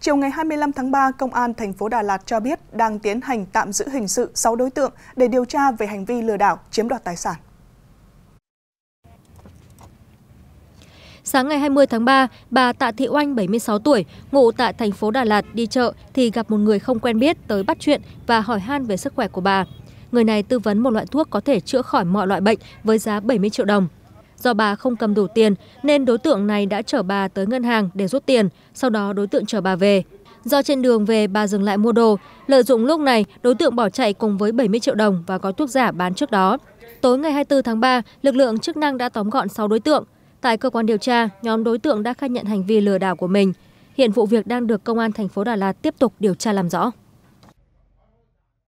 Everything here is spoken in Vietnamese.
Chiều ngày 25 tháng 3, Công an thành phố Đà Lạt cho biết đang tiến hành tạm giữ hình sự 6 đối tượng để điều tra về hành vi lừa đảo chiếm đoạt tài sản. Sáng ngày 20 tháng 3, bà Tạ Thị Oanh, 76 tuổi, ngụ tại thành phố Đà Lạt đi chợ thì gặp một người không quen biết tới bắt chuyện và hỏi han về sức khỏe của bà. Người này tư vấn một loại thuốc có thể chữa khỏi mọi loại bệnh với giá 70 triệu đồng do bà không cầm đủ tiền nên đối tượng này đã chở bà tới ngân hàng để rút tiền sau đó đối tượng chở bà về do trên đường về bà dừng lại mua đồ lợi dụng lúc này đối tượng bỏ chạy cùng với 70 triệu đồng và gói thuốc giả bán trước đó tối ngày 24 tháng 3 lực lượng chức năng đã tóm gọn 6 đối tượng tại cơ quan điều tra nhóm đối tượng đã khai nhận hành vi lừa đảo của mình hiện vụ việc đang được công an thành phố Đà Lạt tiếp tục điều tra làm rõ